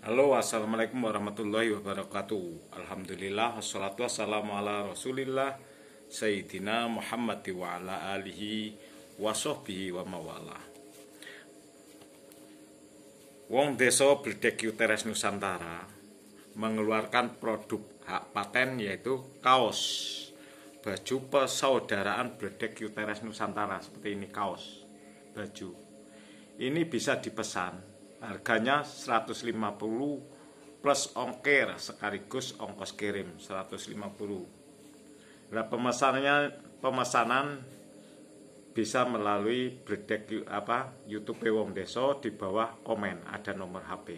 Halo assalamualaikum warahmatullahi wabarakatuh Alhamdulillah Assalatu wassalamu ala rasulillah Sayyidina Muhammad wa ala alihi wa sohbihi wa mawala Wong deso Bledek Uteres Nusantara mengeluarkan produk hak paten yaitu kaos baju persaudaraan Bledek Uteres Nusantara seperti ini kaos baju ini bisa dipesan Harganya 150 plus ongkir sekaligus ongkos kirim 150. Nah, pemesanannya pemesanan bisa melalui bledek apa YouTube Wong Deso di bawah komen ada nomor HP.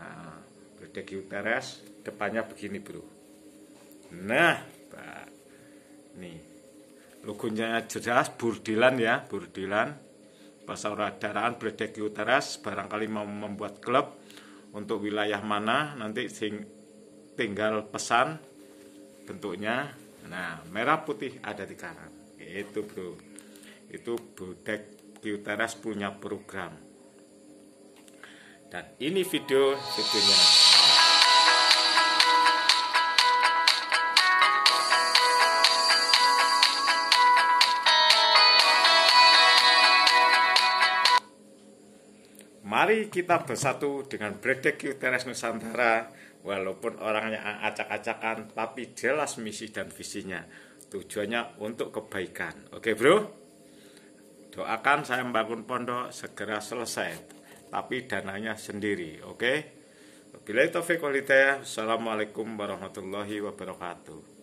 Nah, bledek Teres depannya begini bro. Nah, Pak. nih logonya jelas burdilan ya burdilan persaudaraan Bredeki Utara barangkali mau membuat klub untuk wilayah mana nanti sing, tinggal pesan bentuknya nah merah putih ada di kanan itu bro itu Budek utara punya program dan ini video videonya Mari kita bersatu dengan Bredek Uteres Nusantara, walaupun orangnya acak-acakan, tapi jelas misi dan visinya. Tujuannya untuk kebaikan. Oke bro, doakan saya membangun pondok segera selesai, tapi dananya sendiri. Oke, Bila itu Assalamualaikum warahmatullahi wabarakatuh.